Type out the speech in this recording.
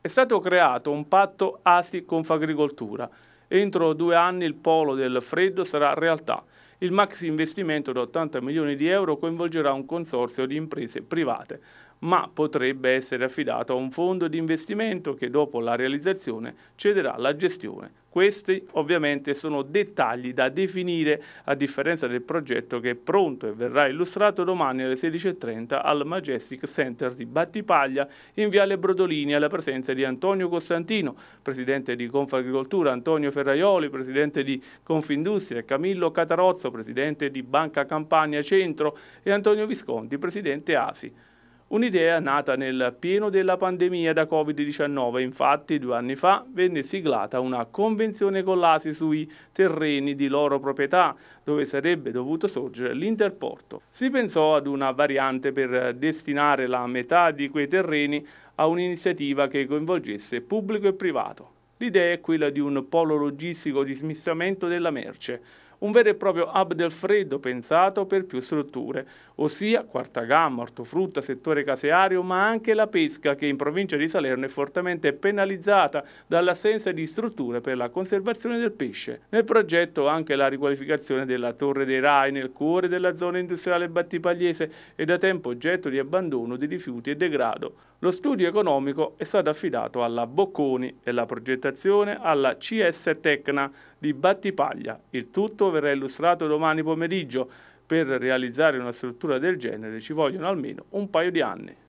È stato creato un patto ASI Confagricoltura. Entro due anni il polo del freddo sarà realtà. Il maxi investimento di 80 milioni di euro coinvolgerà un consorzio di imprese private ma potrebbe essere affidato a un fondo di investimento che dopo la realizzazione cederà la gestione. Questi ovviamente sono dettagli da definire a differenza del progetto che è pronto e verrà illustrato domani alle 16.30 al Majestic Center di Battipaglia in Viale Brodolini alla presenza di Antonio Costantino, presidente di Confagricoltura, Antonio Ferraioli, presidente di Confindustria, Camillo Catarozzo, presidente di Banca Campania Centro e Antonio Visconti, presidente ASI. Un'idea nata nel pieno della pandemia da Covid-19, infatti due anni fa venne siglata una convenzione con l'ASI sui terreni di loro proprietà, dove sarebbe dovuto sorgere l'interporto. Si pensò ad una variante per destinare la metà di quei terreni a un'iniziativa che coinvolgesse pubblico e privato. L'idea è quella di un polo logistico di smistamento della merce, un vero e proprio hub del freddo pensato per più strutture, ossia quarta gamma, ortofrutta, settore caseario, ma anche la pesca che in provincia di Salerno è fortemente penalizzata dall'assenza di strutture per la conservazione del pesce. Nel progetto anche la riqualificazione della Torre dei Rai nel cuore della zona industriale battipagliese e da tempo oggetto di abbandono di rifiuti e degrado. Lo studio economico è stato affidato alla Bocconi e la progettazione alla CS Tecna di Battipaglia, il tutto tutto verrà illustrato domani pomeriggio. Per realizzare una struttura del genere ci vogliono almeno un paio di anni.